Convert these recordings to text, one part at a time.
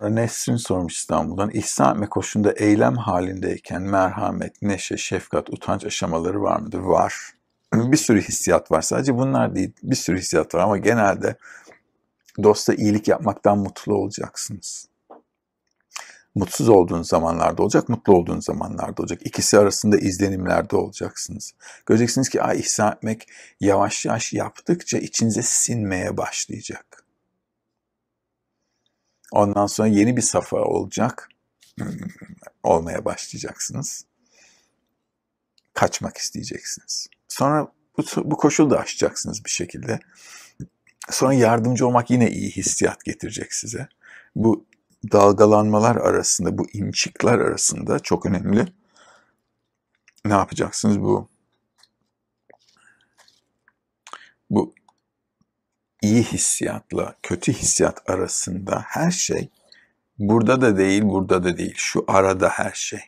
Nesrin sormuş İstanbul'dan. İhsan etme koşunda eylem halindeyken merhamet, neşe, şefkat, utanç aşamaları var mıdır? Var. Bir sürü hissiyat var. Sadece bunlar değil. Bir sürü hissiyat var ama genelde dosta iyilik yapmaktan mutlu olacaksınız. Mutsuz olduğun zamanlarda olacak, mutlu olduğun zamanlarda olacak. İkisi arasında izlenimlerde olacaksınız. Göreceksiniz ki ay ihsan etmek yavaş yavaş yaptıkça içinize sinmeye başlayacak. Ondan sonra yeni bir safa olacak. Hmm, olmaya başlayacaksınız. Kaçmak isteyeceksiniz. Sonra bu, bu koşulu da aşacaksınız bir şekilde. Sonra yardımcı olmak yine iyi hissiyat getirecek size. Bu dalgalanmalar arasında, bu inçikler arasında çok önemli. Ne yapacaksınız bu? Bu iyi hissiyatla kötü hissiyat arasında her şey burada da değil, burada da değil. Şu arada her şey.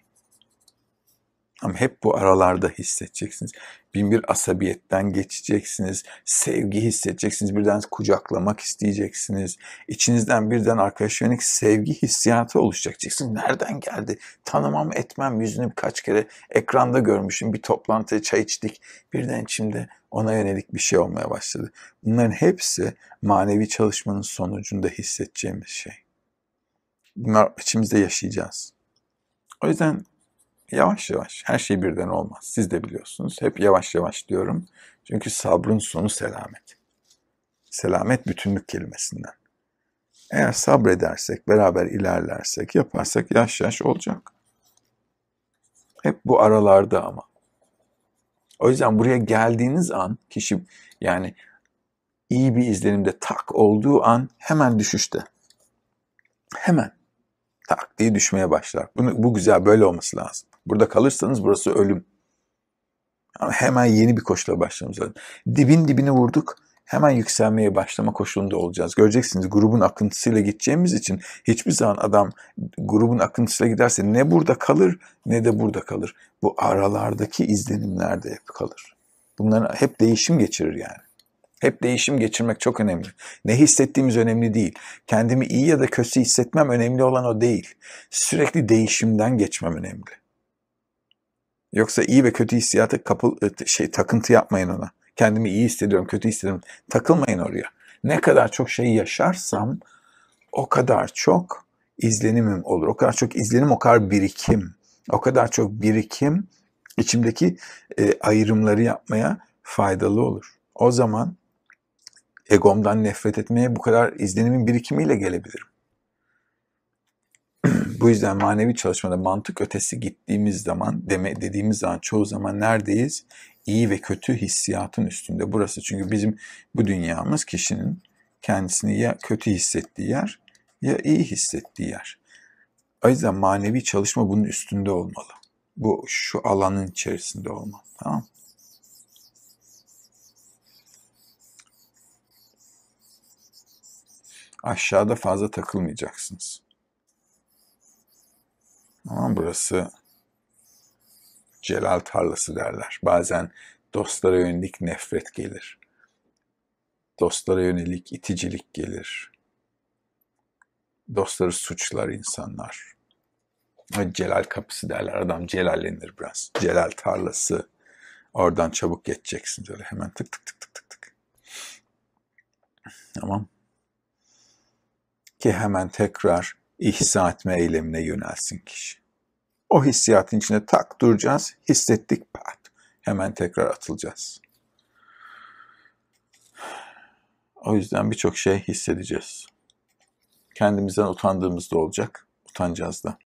Ama hep bu aralarda hissedeceksiniz. Bin bir asabiyetten geçeceksiniz. Sevgi hissedeceksiniz. Birden kucaklamak isteyeceksiniz. İçinizden birden arkadaş yönelik sevgi hissiyatı oluşacak. Diyeceksin nereden geldi? Tanımam etmem yüzünü birkaç kere ekranda görmüşüm. Bir toplantıya çay içtik. Birden içimde ona yönelik bir şey olmaya başladı. Bunların hepsi manevi çalışmanın sonucunda hissedeceğimiz şey. Bunlar içimizde yaşayacağız. O yüzden Yavaş yavaş. Her şey birden olmaz. Siz de biliyorsunuz. Hep yavaş yavaş diyorum. Çünkü sabrın sonu selamet. Selamet bütünlük kelimesinden. Eğer sabredersek, beraber ilerlersek, yaparsak yaş yaş olacak. Hep bu aralarda ama. O yüzden buraya geldiğiniz an kişi yani iyi bir izlenimde tak olduğu an hemen düşüşte. Hemen tak diye düşmeye başlar. Bunu, bu güzel böyle olması lazım. Burada kalırsanız burası ölüm. Ama hemen yeni bir koşula başlamamız lazım. Dibin dibine vurduk. Hemen yükselmeye başlama koşulunda olacağız. Göreceksiniz grubun akıntısıyla gideceğimiz için hiçbir zaman adam grubun akıntısıyla giderse ne burada kalır ne de burada kalır. Bu aralardaki izlenimlerde hep kalır. Bunların hep değişim geçirir yani. Hep değişim geçirmek çok önemli. Ne hissettiğimiz önemli değil. Kendimi iyi ya da kötü hissetmem önemli olan o değil. Sürekli değişimden geçmem önemli. Yoksa iyi ve kötü hissiyata kapıl e, şey takıntı yapmayın ona. Kendimi iyi hissediyorum, kötü hissediyorum. Takılmayın oraya. Ne kadar çok şey yaşarsam o kadar çok izlenimim olur. O kadar çok izlenim, o kadar birikim. O kadar çok birikim içimdeki e, ayrımları yapmaya faydalı olur. O zaman egomdan nefret etmeye bu kadar izlenimin birikimiyle gelebilirim bu yüzden manevi çalışmada mantık ötesi gittiğimiz zaman, deme, dediğimiz zaman çoğu zaman neredeyiz? İyi ve kötü hissiyatın üstünde. Burası çünkü bizim bu dünyamız kişinin kendisini ya kötü hissettiği yer ya iyi hissettiği yer. O yüzden manevi çalışma bunun üstünde olmalı. Bu şu alanın içerisinde olmalı. Tamam Aşağıda fazla takılmayacaksınız. Tamam burası Celal tarlası derler. Bazen dostlara yönelik nefret gelir. Dostlara yönelik iticilik gelir. Dostları suçlar insanlar. Celal kapısı derler. Adam celallenir biraz. Celal tarlası. Oradan çabuk geçeceksin böyle hemen tık tık tık tık tık tık. Tamam. Ki hemen tekrar ihsa etme eylemine yönelsin kişi. O hissiyatın içine tak duracağız, hissettik pat. Hemen tekrar atılacağız. O yüzden birçok şey hissedeceğiz. Kendimizden utandığımız da olacak, utanacağız da.